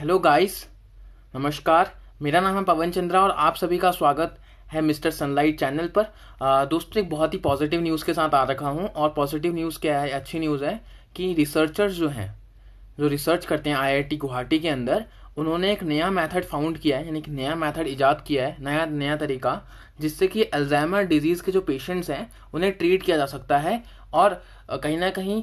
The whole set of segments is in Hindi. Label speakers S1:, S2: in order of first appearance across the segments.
S1: हेलो गाइस नमस्कार मेरा नाम है पवन चंद्रा और आप सभी का स्वागत है मिस्टर सनलाइट चैनल पर दोस्तों एक बहुत ही पॉजिटिव न्यूज़ के साथ आ रखा हूँ और पॉजिटिव न्यूज़ क्या है अच्छी न्यूज़ है कि रिसर्चर्स जो हैं जो रिसर्च करते हैं आईआईटी गुवाहाटी के अंदर उन्होंने एक नया मेथड फाउंड किया है यानी कि नया मेथड ईजाद किया है नया नया तरीका जिससे कि अल्जाइमर डिजीज़ के जो पेशेंट्स हैं उन्हें ट्रीट किया जा सकता है और कहीं ना कहीं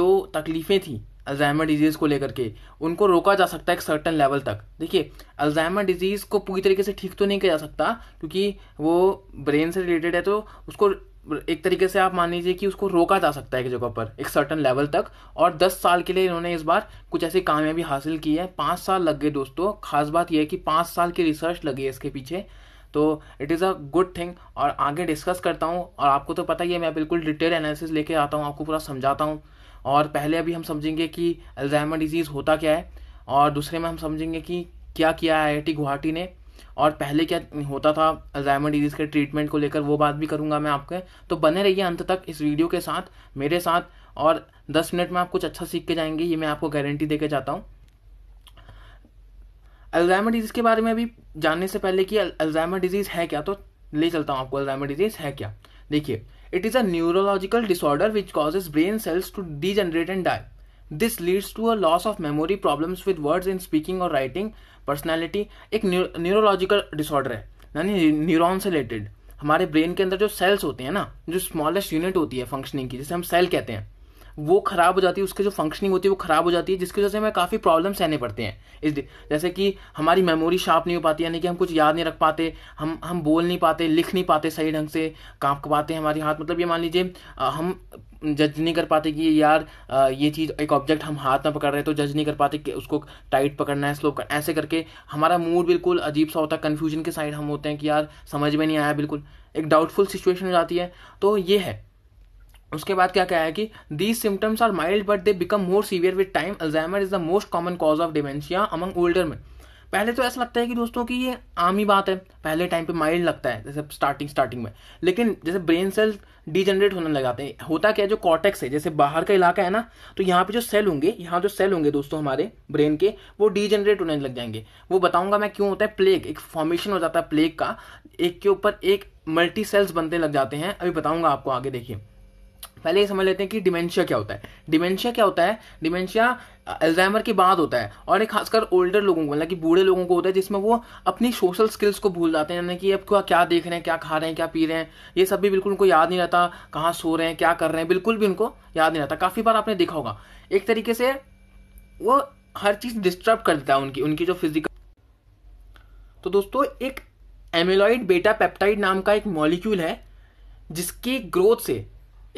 S1: जो तकलीफ़ें थी अल्जाइमर डिजीज़ को लेकर के उनको रोका जा सकता है एक सर्टन लेवल तक देखिए अल्जाइमर डिजीज़ को पूरी तरीके से ठीक तो नहीं किया जा सकता क्योंकि वो ब्रेन से रिलेटेड है तो उसको एक तरीके से आप मान लीजिए कि उसको रोका जा सकता है एक जगह पर एक सर्टन लेवल तक और दस साल के लिए इन्होंने इस बार कुछ ऐसी कामयाबी हासिल की है पाँच साल लग गए दोस्तों खास बात यह है कि पाँच साल की रिसर्च लगी है इसके पीछे तो it is a good thing और आगे डिस्कस करता हूँ और आपको तो पता ही है मैं बिल्कुल डिटेल एनालिसिस लेके आता हूँ आपको पूरा समझाता हूँ और पहले अभी हम समझेंगे कि अल्जाइमर डिजीज़ होता क्या है और दूसरे में हम समझेंगे कि क्या किया है आई गुवाहाटी ने और पहले क्या होता था अल्जाइमर डिजीज़ के ट्रीटमेंट को लेकर वो बात भी करूँगा मैं आपके तो बने रहिए अंत तक इस वीडियो के साथ मेरे साथ और दस मिनट में आप कुछ अच्छा सीख के जाएंगे ये मैं आपको गारंटी दे के जाता हूँ अल्जाइमर डिजीज़ के बारे में अभी जानने से पहले कि अल्जाइमर डिजीज़ है क्या तो ले चलता हूँ आपको अल्जाइमर डिजीज़ है क्या देखिए It is a neurological which causes brain cells to to degenerate and die. This leads to a loss of memory problems with words in speaking और राइटिंग पर्सनैलिटी एक न्यूरोलॉजिकल डिसऑर्डर है यानी न्यूरोन से रिलेटेड हमारे ब्रेन के अंदर जो सेल्स होते हैं ना जो स्मॉलेस्ट यूनिट होती है फंक्शनिंग की जिसे हम सेल कहते हैं वो ख़राब हो जाती है उसके जो फंक्शनिंग होती है वो ख़राब हो जाती है जिसकी वजह से हमें काफ़ी प्रॉब्लम सहने पड़ते हैं इस जैसे कि हमारी मेमोरी शार्प नहीं हो पाती यानी कि हम कुछ याद नहीं रख पाते हम हम बोल नहीं पाते लिख नहीं पाते सही ढंग से कांप पाते हैं हमारे हाथ मतलब ये मान लीजिए हम जज नहीं कर पाते कि यार ये चीज़ एक ऑब्जेक्ट हम हाथ में पकड़ रहे हैं तो जज नहीं कर पाते कि उसको टाइट पकड़ना है स्लो कर ऐसे करके हमारा मूड बिल्कुल अजीब सा होता है कन्फ्यूजन के साइड हम होते हैं कि यार समझ में नहीं आया बिल्कुल एक डाउटफुल सिचुएशन हो जाती है तो ये है उसके बाद क्या क्या है कि these symptoms are mild but they become more severe with time Alzheimer is the most common cause of dementia among older में पहले तो ऐसा लगता है कि दोस्तों कि ये आम ही बात है पहले टाइम पे माइल्ड लगता है जैसे स्टार्टिंग स्टार्टिंग में लेकिन जैसे ब्रेन सेल डिजनरेट होने लगाते हैं होता क्या है जो कॉटेक्स है जैसे बाहर का इलाका है ना तो यहाँ पे जो सेल होंगे यहाँ जो सेल होंगे दोस्तों हमारे ब्रेन के वो डिजनरेट होने लग जाएंगे वो बताऊंगा मैं क्यों होता है प्लेग एक फॉर्मेशन हो जाता है प्लेग का एक के ऊपर एक मल्टी सेल्स बनने लग जाते हैं अभी बताऊंगा आपको आगे देखिए पहले ये समझ लेते हैं कि डिमेंशिया क्या होता है डिमेंशिया क्या होता है डिमेंशिया एल्जाइमर के बाद होता है और एक खासकर ओल्डर लोगों को मतलब कि बूढ़े लोगों को होता है जिसमें वो अपनी सोशल स्किल्स को भूल जाते हैं यानी कि अब क्या क्या देख रहे हैं क्या खा रहे हैं क्या पी रहे हैं ये सब भी बिल्कुल उनको याद नहीं रहता कहाँ सो रहे हैं क्या कर रहे हैं बिल्कुल भी उनको याद नहीं रहता काफ़ी बार आपने देखा होगा एक तरीके से वो हर चीज़ डिस्टर्ब कर देता है उनकी उनकी जो फिजिकल तो दोस्तों एक एमिलॉइड बेटा पेप्टाइड नाम का एक मॉलिक्यूल है जिसकी ग्रोथ से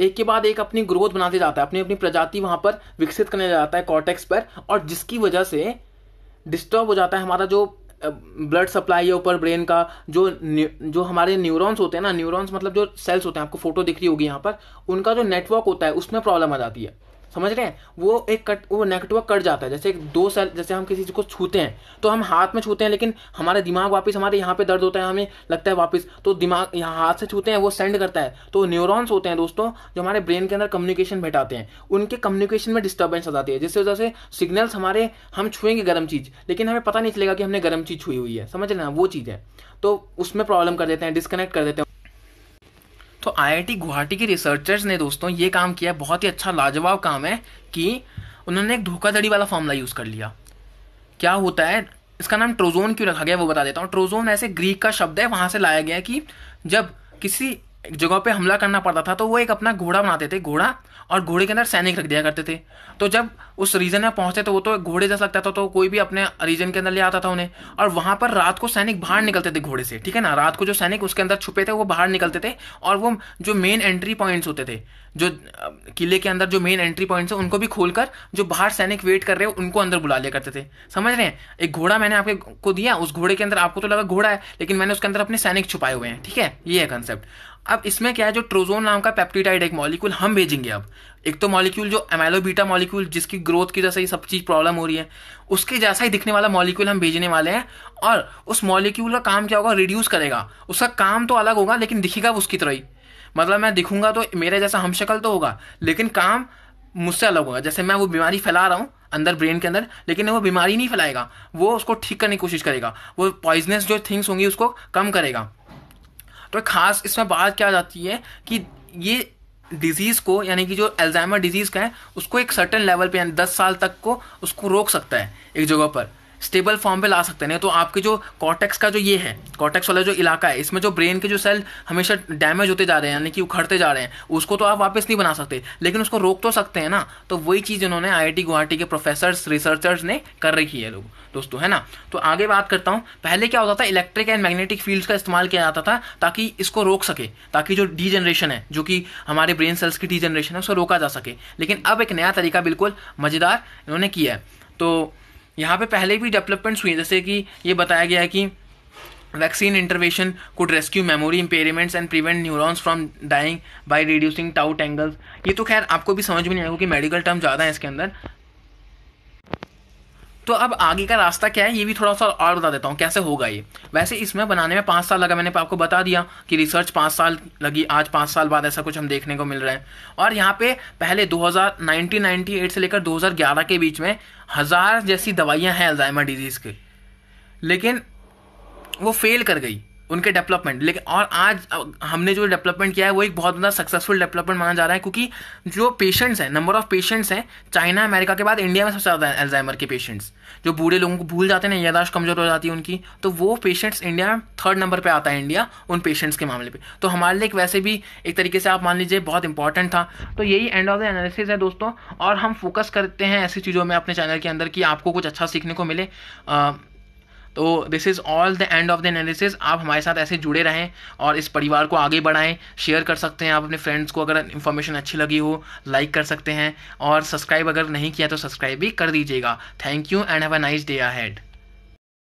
S1: एक के बाद एक अपनी ग्रोथ बनाते जाता है अपनी अपनी प्रजाति वहाँ पर विकसित करने जाता है कॉर्टेक्स पर और जिसकी वजह से डिस्टर्ब हो जाता है हमारा जो ब्लड सप्लाई है ऊपर ब्रेन का जो जो हमारे न्यूरॉन्स होते हैं ना न्यूरॉन्स मतलब जो सेल्स होते हैं आपको फोटो दिख रही होगी यहाँ पर उनका जो नेटवर्क होता है उसमें प्रॉब्लम आ जाती है समझ रहे हैं वो एक कट वो नेटवर्क कट जाता है जैसे एक दो सेल जैसे हम किसी चीज़ को छूते हैं तो हम हाथ में छूते हैं लेकिन हमारा दिमाग वापस हमारे यहाँ पे दर्द होता है हमें लगता है वापस तो दिमाग यहाँ हाथ से छूते हैं वो सेंड करता है तो न्यूरॉन्स होते हैं दोस्तों जो हमारे ब्रेन के अंदर कम्युनिकेशन बैठाते हैं उनके कम्युनिकेशन में डिस्टर्बेंस आ जाती है जिससे वजह से सिग्नल्स हमारे हम छुएंगे गर्म चीज़ लेकिन हमें पता नहीं चलेगा कि हमने गर्म चीज़ छुई हुई है समझ रहे हैं वो चीज़ है तो उसमें प्रॉब्लम कर देते हैं डिस्कनेक्ट कर देते हैं तो आईआईटी गुवाहाटी के रिसर्चर्स ने दोस्तों ये काम किया बहुत ही अच्छा लाजवाब काम है कि उन्होंने एक धोखाधड़ी वाला फॉर्मूला यूज़ कर लिया क्या होता है इसका नाम ट्रोजोन क्यों रखा गया वो बता देता हूँ ट्रोजोन ऐसे ग्रीक का शब्द है वहाँ से लाया गया कि जब किसी जगह पे हमला करना पड़ता था तो वो एक अपना घोड़ा बनाते थे घोड़ा और घोड़े के अंदर सैनिक रख दिया करते थे तो जब उस रीजन में पहुंचते तो वो तो घोड़े जैसा लगता था तो कोई भी अपने रीजन के अंदर ले आता था उन्हें और वहां पर रात को सैनिक बाहर निकलते थे घोड़े से ठीक है ना रात को जो सैनिक उसके अंदर छुपे थे वो बाहर निकलते थे और वो जो मेन एंट्री पॉइंट्स होते थे जो किले के अंदर जो मेन एंट्री पॉइंट्स है उनको भी खोलकर जो बाहर सैनिक वेट कर रहे हो उनको अंदर बुला लिया करते थे समझ रहे हैं एक घोड़ा मैंने आपके को दिया उस घोड़े के अंदर आपको तो लगा घोड़ा है लेकिन मैंने उसके अंदर अपने सैनिक छुपाए हुए हैं ठीक है ये है कंसेप्ट अब इसमें क्या है जो ट्रोजोन नाम का पेप्टीटाइड एक मॉलिक्यूल हम भेजेंगे अब एक तो मॉलिक्यूल जो एमेलोबीटा मॉलिक्यूल जिसकी ग्रोथ की जैसा ये सब चीज़ प्रॉब्लम हो रही है उसके जैसा ही दिखने वाला मॉलिक्यूल हम भेजने वाले हैं और उस मॉलिक्यूल का काम क्या होगा रिड्यूस करेगा उसका काम तो अलग होगा लेकिन दिखेगा उसकी तरह ही मतलब मैं दिखूंगा तो मेरे जैसा हम शक्ल तो होगा लेकिन काम मुझसे अलग होगा जैसे मैं वो बीमारी फैला रहा हूँ अंदर ब्रेन के अंदर लेकिन वो बीमारी नहीं फैलाएगा वो उसको ठीक करने की कोशिश करेगा वो पॉइजनस जो थिंग्स होंगी उसको कम करेगा तो खास इसमें बात क्या आ जाती है कि ये डिजीज़ को यानी कि जो एल्जाइमर डिजीज़ का है उसको एक सर्टन लेवल पे यानी दस साल तक को उसको रोक सकता है एक जगह पर स्टेबल फॉर्म पे ला सकते हैं तो आपके जो कॉटेक्स का जो ये है कॉटेक्स वाला जो इलाका है इसमें जो ब्रेन के जो सेल हमेशा डैमेज होते जा रहे हैं यानी कि उखड़ते जा रहे हैं उसको तो आप वापस नहीं बना सकते लेकिन उसको रोक तो सकते हैं ना तो वही चीज़ इन्होंने आई गुवाहाटी के प्रोफेसर्स रिसर्चर्स ने कर रखी है लोग दोस्तों है ना तो आगे बात करता हूँ पहले क्या होता था इलेक्ट्रिक एंड मैग्नेटिक फील्ड्स का इस्तेमाल किया जाता था ताकि इसको रोक सके ताकि जो डी जनरेशन है जो कि हमारे ब्रेन सेल्स की डी जनरेशन है उसको रोका जा सके लेकिन अब एक नया तरीका बिल्कुल मज़ेदार इन्होंने किया है तो यहाँ पे पहले भी डेवलपमेंट्स हुई जैसे कि ये बताया गया है कि vaccine intervention could rescue memory impairments and prevent neurons from dying by reducing tau tangles ये तो खैर आपको भी समझ में नहीं आएगा कि मेडिकल टर्म ज़्यादा है इसके अंदर तो अब आगे का रास्ता क्या है ये भी थोड़ा सा और बता देता हूँ कैसे होगा ये वैसे इसमें बनाने में पाँच साल लगा मैंने आपको बता दिया कि रिसर्च पाँच साल लगी आज पाँच साल बाद ऐसा कुछ हम देखने को मिल रहा है और यहाँ पे पहले दो हज़ार से लेकर 2011 के बीच में हज़ार जैसी दवाइयाँ हैं अल्जाइमर डिजीज़ की लेकिन वो फेल कर गई उनके डेवलपमेंट लेकिन और आज हमने जो डेवलपमेंट किया है वो एक बहुत ज़्यादा सक्सेसफुल डेवलपमेंट माना जा रहा है क्योंकि जो पेशेंट्स हैं नंबर ऑफ पेशेंट्स हैं चाइना अमेरिका के बाद इंडिया में सबसे ज़्यादा एल्जाइमर के पेशेंट्स जो बूढ़े लोगों को भूल जाते हैं यादाश्त कमज़ोर हो जाती है उनकी तो वो पेशेंट्स इंडिया थर्ड नंबर पर आता है इंडिया उन पेशेंट्स के मामले पर तो हमारे लिए वैसे भी एक तरीके से आप मान लीजिए बहुत इंपॉर्टेंट था तो यही एंड ऑफ द एनालिसिस है दोस्तों और हम फोकस करते हैं ऐसी चीज़ों में अपने चैनल के अंदर कि आपको कुछ अच्छा सीखने को मिले तो this is all the end of the analysis आप हमारे साथ ऐसे जुड़े रहें और इस परिवार को आगे बढ़ाएं शेयर कर सकते हैं आप अपने फ्रेंड्स को अगर इन्फॉर्मेशन अच्छी लगी हो लाइक कर सकते हैं और सब्सक्राइब अगर नहीं किया तो सब्सक्राइब भी कर दीजिएगा thank you and have a nice day ahead